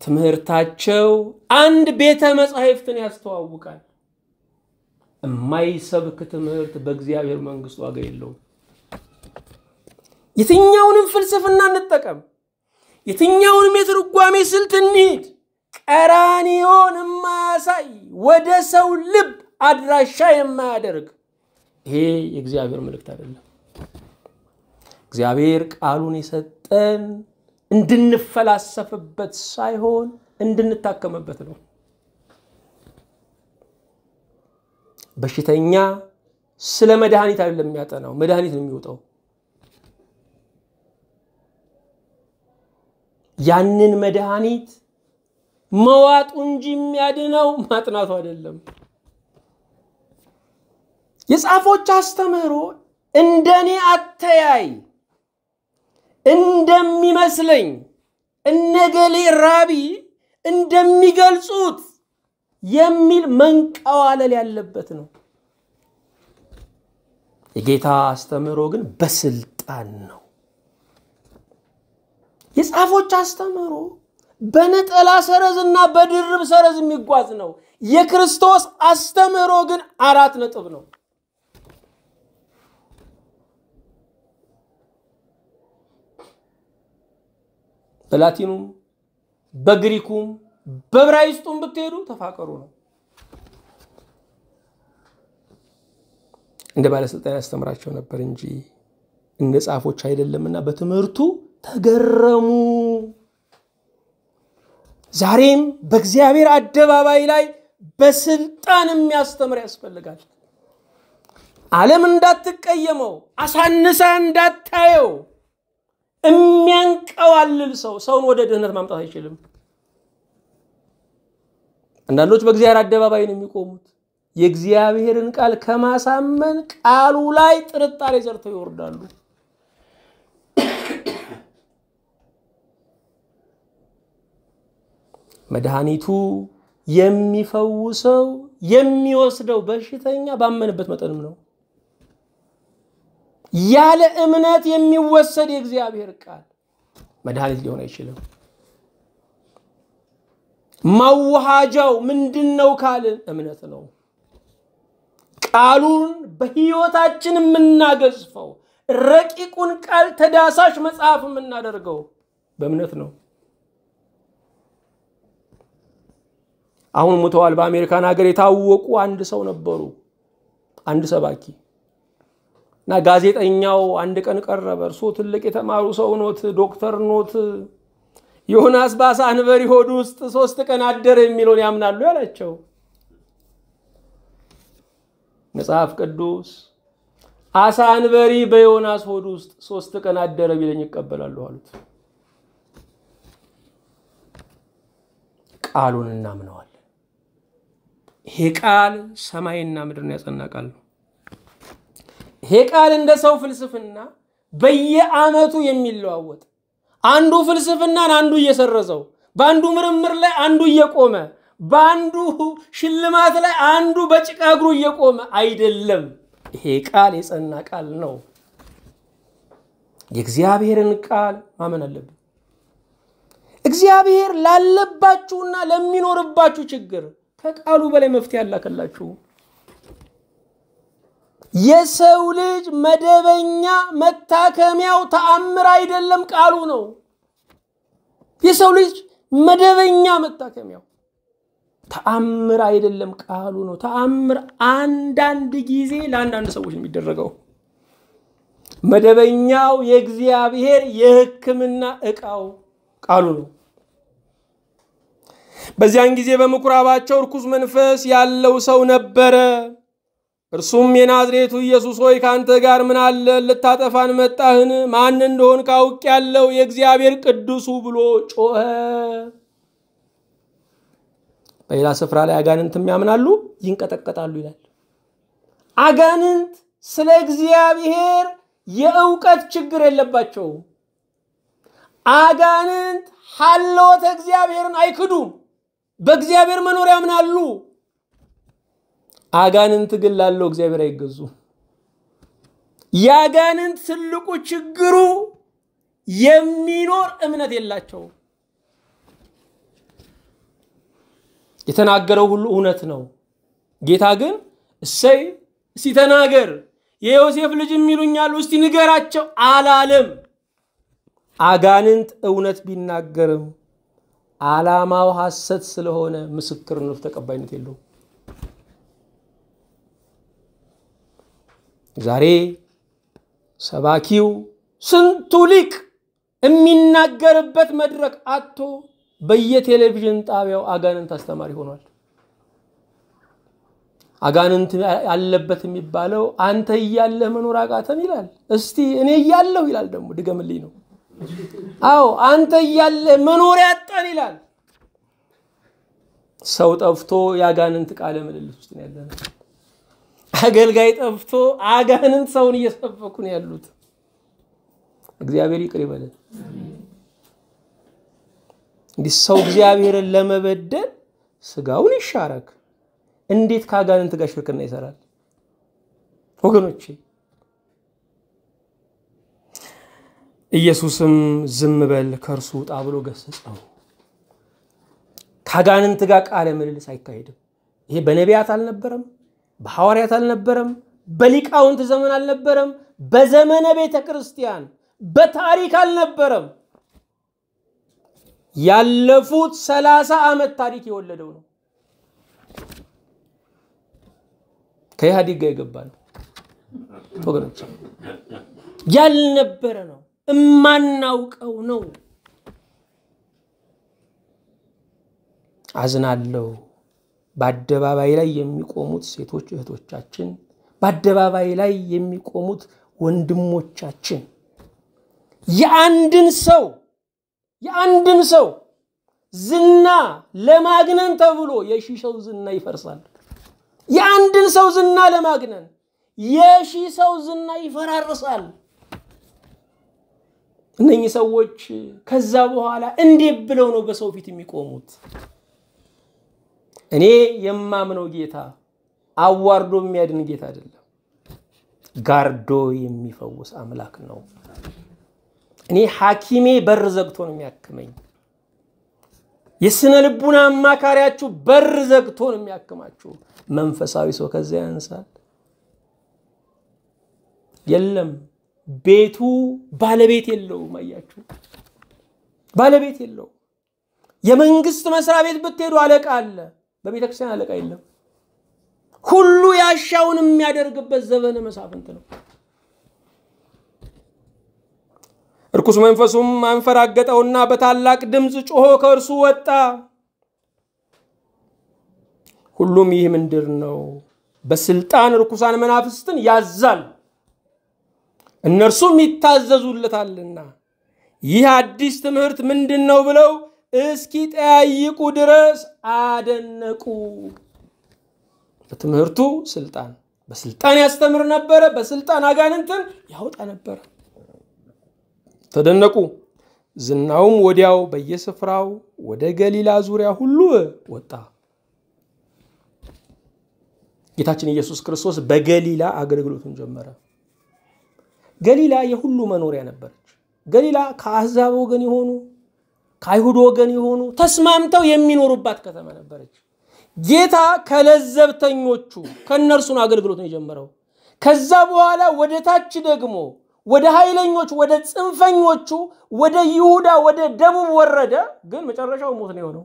ትምህርታቸው አንድ ቤተ መጻሕፍትን ያስተዋውቃል። የማይሰብክ ትምህርት በእግዚአብሔር መንግስት ዋጋ የለውም። የትኛውንም ፍልስፍና እንጠቀም፣ የትኛውንም የትርጓሜ ስልት እንሂድ፣ ቀራኒዮን የማያሳይ ወደ ሰው ልብ አድራሻ የማያደርግ ይሄ የእግዚአብሔር መልእክት አይደለም። እግዚአብሔር ቃሉን የሰጠን እንድንፈላሰፍበት ሳይሆን እንድንታከምበት ነው። በሽተኛ ስለ መድኃኒት አይደለም የሚያጠናው፣ መድኃኒት ነው የሚወጣው። ያንን መድኃኒት መዋጡ እንጂ የሚያድነው ማጥናቱ አይደለም። የጻፎች አስተምህሮ እንደኔ አተያይ እንደሚመስለኝ እነገሌ ራቢ እንደሚገልጹት የሚል መንቀዋለል ያለበት ነው። የጌታ አስተምህሮ ግን በስልጣን ነው። የጻፎች አስተምህሮ በነጠላ ሰረዝና በድርብ ሰረዝ የሚጓዝ ነው። የክርስቶስ አስተምህሮ ግን አራት ነጥብ ነው። በላቲኑም በግሪኩም በብራይስጡም ብትሄዱ ተፋቀሩ ነው። እንደ ባለስልጣን ያስተምራቸው ነበር እንጂ እንደ ጻፎች አይደለምና በትምህርቱ ተገረሙ። ዛሬም በእግዚአብሔር አደባባይ ላይ በስልጣን የሚያስተምር ያስፈልጋል። ዓለም እንዳትቀየመው፣ አሳንሳ እንዳታየው የሚያንቀዋልል ሰው ሰውን ወደ ድህነት ማምጣት አይችልም። አንዳንዶች በእግዚአብሔር አደባባይ ነው የሚቆሙት። የእግዚአብሔርን ቃል ከማሳመን ቃሉ ላይ ጥርጣሬ ዘርተው ይወርዳሉ። መድኃኒቱ የሚፈውሰው የሚወስደው በሽተኛ ባመንበት መጠንም ነው። ያለ እምነት የሚወሰድ የእግዚአብሔር ቃል መድኃኒት ሊሆን አይችልም። ማዋሃጃው ምንድን ነው ካልን እምነት ነው። ቃሉን በህይወታችን የምናገዝፈው ረቂቁን ቃል ተዳሳሽ መጽሐፍ የምናደርገው በእምነት ነው። አሁን ሙተዋል። በአሜሪካን ሀገር የታወቁ አንድ ሰው ነበሩ፣ አንድ ሰባኪ እና ጋዜጠኛው አንድ ቀን ቀረበ። እርሶ ትልቅ የተማሩ ሰው ኖት፣ ዶክተር ኖት፣ ዮናስ በአሳ አንበሪ ሆድ ውስጥ ሶስት ቀን አደረ የሚለውን ያምናሉ ያላቸው መጽሐፍ ቅዱስ አሳ አንበሪ በዮናስ ሆድ ውስጥ ሶስት ቀን አደረ ቢለኝ ይቀበላሉ አሉት። ቃሉን እናምነዋለን። ይሄ ቃል ሰማይና ምድርን ያጸና ቃል ነው። ይሄ ቃል እንደ ሰው ፍልስፍና በየአመቱ የሚለዋወጥ አንዱ ፍልስፍናን አንዱ እየሰረዘው፣ በአንዱ ምርምር ላይ አንዱ እየቆመ፣ በአንዱ ሽልማት ላይ አንዱ በጭቃ እግሩ እየቆመ አይደለም። ይሄ ቃል የጸና ቃል ነው። የእግዚአብሔርን ቃል ማመን አለብን። እግዚአብሔር ላለባችሁና ለሚኖርባችሁ ችግር ከቃሉ በላይ መፍትሄ አላከላችሁ። የሰው ልጅ መደበኛ መታከሚያው ተአምር አይደለም፣ ቃሉ ነው። የሰው ልጅ መደበኛ መታከሚያው ተአምር አይደለም፣ ቃሉ ነው። ተአምር አንዳንድ ጊዜ ለአንዳንድ ሰዎች የሚደረገው። መደበኛው የእግዚአብሔር የሕክምና እቃው ቃሉ ነው። በዚያን ጊዜ በምኩራባቸው እርኩስ መንፈስ ያለው ሰው ነበረ። እርሱም የናዝሬቱ ኢየሱስ ሆይ ካንተ ጋር ምን አለ? ልታጠፋን መጣህን? ማን እንደሆን ካውቅ ያለው የእግዚአብሔር ቅዱሱ ብሎ ጮኸ። በሌላ ስፍራ ላይ አጋንንትም ያምናሉ ይንቀጠቀጣሉ ይላል። አጋንንት ስለ እግዚአብሔር የእውቀት ችግር የለባቸውም። አጋንንት ሀልዎተ እግዚአብሔርን አይክዱም። በእግዚአብሔር መኖር ያምናሉ። አጋንንት ግን ላለው እግዚአብሔር አይገዙ። የአጋንንት ትልቁ ችግሩ የሚኖር እምነት የላቸውም። የተናገረው ሁሉ እውነት ነው። ጌታ ግን እሰይ እስቲ ተናገር የዮሴፍ ልጅ የሚሉኛሉ እስቲ ንገራቸው አላለም። አጋንንት እውነት ቢናገርም ዓላማው ሐሰት ስለሆነ ምስክርነቱ ተቀባይነት የለውም። ዛሬ ሰባኪው ስንቱ ሊቅ የሚናገርበት መድረክ አቶ በየቴሌቪዥን ጣቢያው አጋንንት አስተማሪ ሆኗል። አጋንንት ያለበት የሚባለው አንተ እያለህ መኖር አቃተን ይላል። እስቲ እኔ እያለሁ ይላል ደግሞ ድገምልኝ ነው። አዎ አንተ እያለህ መኖር ያጣን ይላል። ሰው ጠፍቶ የአጋንንት ቃለ ምልልስ ውስጥ ያለ ነው። አገልጋይ ጠፍቶ አጋንንት ሰውን እየሰበኩ ነው ያሉት። እግዚአብሔር ይቅር ይበለን። እንዲህ ሰው እግዚአብሔርን ለመበደል ስጋውን ይሻረክ፣ እንዴት ከአጋንንት ጋር ሽርክና ይሰራል? ወገኖቼ ኢየሱስም ዝም በል ከእርሱ ውጣ ብሎ ገሰጸው። ከአጋንንት ጋር ቃለ ምልልስ አይካሄድም። ይሄ በነቢያት አልነበረም። በሐዋርያት አልነበረም፣ በሊቃውንት ዘመን አልነበረም፣ በዘመነ ቤተ ክርስቲያን በታሪክ አልነበረም። ያለፉት ሰላሳ ዓመት ታሪክ የወለደው ነው። ከኢህአዴግ ጋር የገባ ነው ያልነበረ ነው፣ እማናውቀው ነው። አዝናለሁ። በአደባባይ ላይ የሚቆሙት ሴቶች እህቶቻችን፣ በአደባባይ ላይ የሚቆሙት ወንድሞቻችን የአንድን ሰው የአንድን ሰው ዝና ለማግነን ተብሎ የሺህ ሰው ዝና ይፈርሳል። የአንድን ሰው ዝና ለማግነን የሺህ ሰው ዝና ይፈራርሳል። እነኚህ ሰዎች ከዛ በኋላ እንዴት ብለው ነው በሰው ፊት የሚቆሙት? እኔ የማምነው ጌታ አዋርዶ የሚያድን ጌታ አይደለም፣ ጋርዶ የሚፈውስ አምላክ ነው። እኔ ሐኪሜ በር ዘግቶ ነው የሚያክመኝ። የስነ ልቡና አማካሪያችሁ በር ዘግቶ ነው የሚያክማችሁ። መንፈሳዊ ሰው ከዚያ ያንሳል። የለም ቤቱ ባለቤት የለውም። አያችሁ፣ ባለቤት የለውም። የመንግስት መስሪያ ቤት ብትሄዱ አለቃ አለ። በቤተክርስቲያን አለቃ የለም። ሁሉ ያሻውን የሚያደርግበት ዘመነ መሳፍንት ነው። እርኩስ መንፈሱም አንፈራገጠውና በታላቅ ድምፅ ጮሆ ከእርሱ ወጣ። ሁሉም ይህ ምንድር ነው? በስልጣን ርኩሳን መናፍስትን ያዛል፣ እነርሱም ይታዘዙለታልና ይህ አዲስ ትምህርት ምንድን ነው ብለው እስኪጠያይቁ ድረስ አደነቁ። በትምህርቱ ስልጣን በስልጣን ያስተምር ነበረ። በስልጣን አጋንንትን ያወጣ ነበረ። ተደነቁ። ዝናውም ወዲያው በየስፍራው ወደ ገሊላ ዙሪያ ሁሉ ወጣ። ጌታችን ኢየሱስ ክርስቶስ በገሊላ አገልግሎቱን ጀመረ። ገሊላ የሁሉ መኖሪያ ነበረች። ገሊላ ከአሕዛብ ወገን የሆኑ ከአይሁድ ወገን የሆኑ ተስማምተው የሚኖሩባት ከተማ ነበረች። ጌታ ከለዘብተኞቹ ከእነርሱን አገልግሎት ነው የጀመረው። ከዛ በኋላ ወደ ታች ደግሞ ወደ ኃይለኞች፣ ወደ ጽንፈኞቹ፣ ወደ ይሁዳ፣ ወደ ደቡብ ወረደ። ግን መጨረሻው ሞት ነው የሆነው።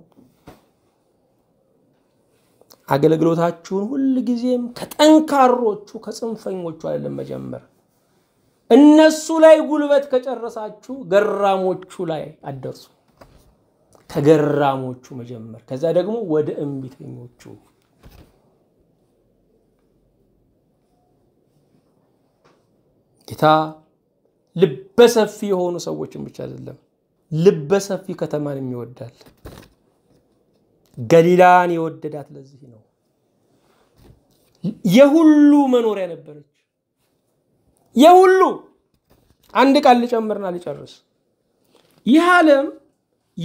አገልግሎታችሁን ሁል ጊዜም ከጠንካሮቹ ከጽንፈኞቹ አይደለም መጀመር። እነሱ ላይ ጉልበት ከጨረሳችሁ ገራሞቹ ላይ አደርሱ። ከገራሞቹ መጀመር፣ ከዛ ደግሞ ወደ እምቢተኞቹ ጌታ ልበሰፊ የሆኑ ሰዎችን ብቻ አይደለም፣ ልበሰፊ ከተማንም ይወዳል። ገሊላን የወደዳት ለዚህ ነው። የሁሉ መኖሪያ ነበረች። የሁሉ አንድ ቃል ልጨምርና ልጨርስ። ይህ ዓለም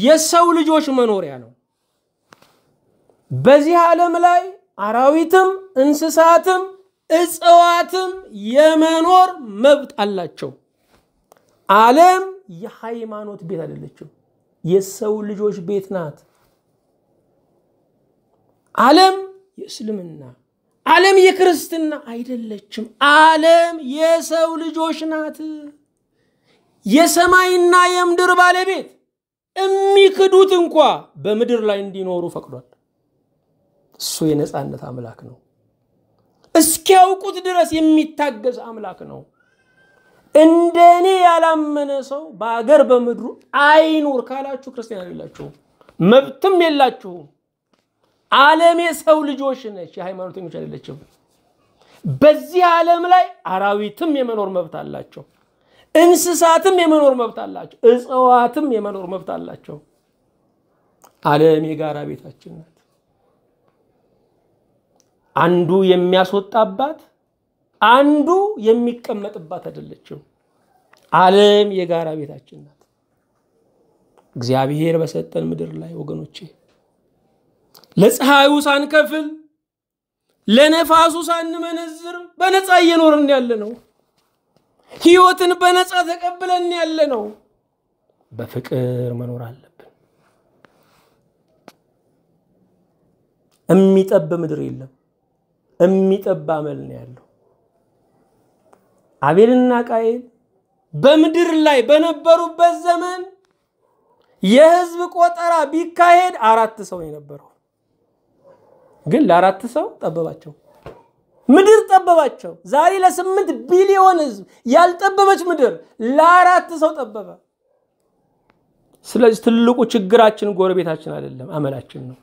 የሰው ልጆች መኖሪያ ነው። በዚህ ዓለም ላይ አራዊትም እንስሳትም እጽዋትም የመኖር መብት አላቸው። ዓለም የሃይማኖት ቤት አይደለችም፣ የሰው ልጆች ቤት ናት። ዓለም የእስልምና ዓለም የክርስትና አይደለችም። ዓለም የሰው ልጆች ናት፣ የሰማይና የምድር ባለቤት የሚክዱት እንኳ በምድር ላይ እንዲኖሩ ፈቅዷል። እሱ የነፃነት አምላክ ነው። እስኪያውቁት ድረስ የሚታገዝ አምላክ ነው። እንደ እኔ ያላመነ ሰው በአገር በምድሩ አይኑር ካላችሁ ክርስቲያን አይደላችሁም፣ መብትም የላችሁም። ዓለም የሰው ልጆች ነች፣ የሃይማኖተኞች አይደለችም። በዚህ ዓለም ላይ አራዊትም የመኖር መብት አላቸው። እንስሳትም የመኖር መብት አላቸው። እጽዋትም የመኖር መብት አላቸው። ዓለም የጋራ ቤታችን ናት። አንዱ የሚያስወጣባት አንዱ የሚቀመጥባት አይደለችም። ዓለም የጋራ ቤታችን ናት። እግዚአብሔር በሰጠን ምድር ላይ ወገኖቼ ለፀሐዩ ሳንከፍል ለነፋሱ ሳንመነዝር በነፃ እየኖርን ያለ ነው። ህይወትን በነፃ ተቀብለን ያለ ነው። በፍቅር መኖር አለብን። የሚጠብ ምድር የለም። የሚጠብ አመል ነው ያለው። አቤልና ቃየል በምድር ላይ በነበሩበት ዘመን የህዝብ ቆጠራ ቢካሄድ አራት ሰው የነበረው ግን ለአራት ሰው ጠበባቸው። ምድር ጠበባቸው። ዛሬ ለስምንት ቢሊዮን ህዝብ ያልጠበበች ምድር ለአራት ሰው ጠበበ። ስለዚህ ትልቁ ችግራችን ጎረቤታችን አይደለም፣ አመላችን ነው።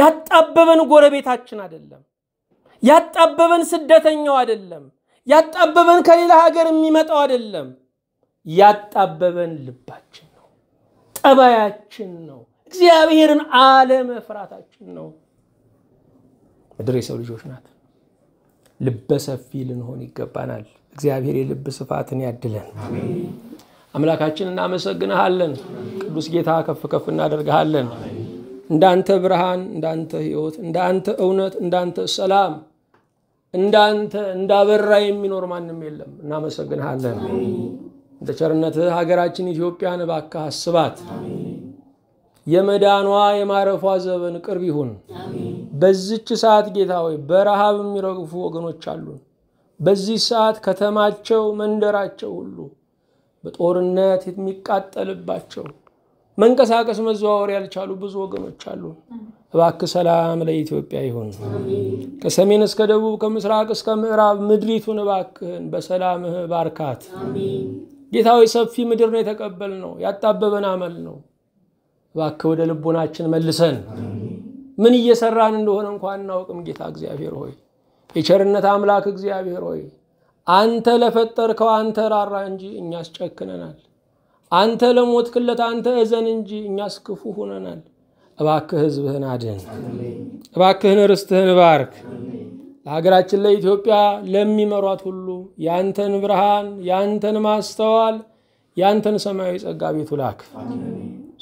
ያጣበበን ጎረቤታችን አይደለም። ያጣበበን ስደተኛው አይደለም። ያጣበበን ከሌላ ሀገር የሚመጣው አይደለም። ያጣበበን ልባችን ነው፣ ጠባያችን ነው፣ እግዚአብሔርን አለመፍራታችን ነው። ምድር የሰው ልጆች ናት። ልበ ሰፊ ልንሆን ይገባናል። እግዚአብሔር የልብ ስፋትን ያድለን። አምላካችን እናመሰግንሃለን። ቅዱስ ጌታ ከፍ ከፍ እናደርግሃለን። እንዳንተ ብርሃን፣ እንዳንተ ህይወት፣ እንዳንተ እውነት፣ እንዳንተ ሰላም፣ እንዳንተ እንዳበራ የሚኖር ማንም የለም። እናመሰግንሃለን። እንደ ቸርነትህ ሀገራችን ኢትዮጵያን እባክህ አስባት። የመዳኗ የማረፏ ዘበን ቅርብ ይሁን። በዚች ሰዓት ጌታ ሆይ በረሃብ የሚረግፉ ወገኖች አሉን። በዚህ ሰዓት ከተማቸው፣ መንደራቸው ሁሉ በጦርነት የሚቃጠልባቸው መንቀሳቀስ፣ መዘዋወር ያልቻሉ ብዙ ወገኖች አሉ። እባክ ሰላም ለኢትዮጵያ ይሁን። ከሰሜን እስከ ደቡብ፣ ከምስራቅ እስከ ምዕራብ ምድሪቱን እባክህን በሰላምህ ባርካት። ጌታዊ ሰፊ ምድር ነው የተቀበልነው፣ ያጣበበን አመል ነው። እባክህ ወደ ልቦናችን መልሰን ምን እየሰራን እንደሆነ እንኳን እናውቅም። ጌታ እግዚአብሔር ሆይ የቸርነት አምላክ እግዚአብሔር ሆይ አንተ ለፈጠርከው አንተ ራራ እንጂ እኛስ ጨክነናል። አንተ ለሞትክለት አንተ እዘን እንጂ እኛስ ክፉ ሁነናል። እባክህ ህዝብህን አድን፣ እባክህን ርስትህን ባርክ። ለሀገራችን ለኢትዮጵያ ለሚመሯት ሁሉ ያንተን ብርሃን፣ ያንተን ማስተዋል፣ ያንተን ሰማያዊ ጸጋ ቤቱ ላክ።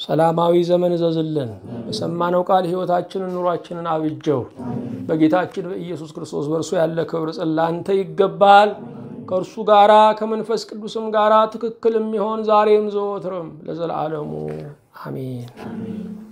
ሰላማዊ ዘመን እዘዝልን። በሰማነው ቃል ሕይወታችንን ኑሯችንን አብጀው። በጌታችን በኢየሱስ ክርስቶስ በእርሱ ያለ ክብር ጽላንተ ይገባል። ከእርሱ ጋራ ከመንፈስ ቅዱስም ጋራ ትክክል የሚሆን ዛሬም ዘወትርም ለዘላለሙ አሜን።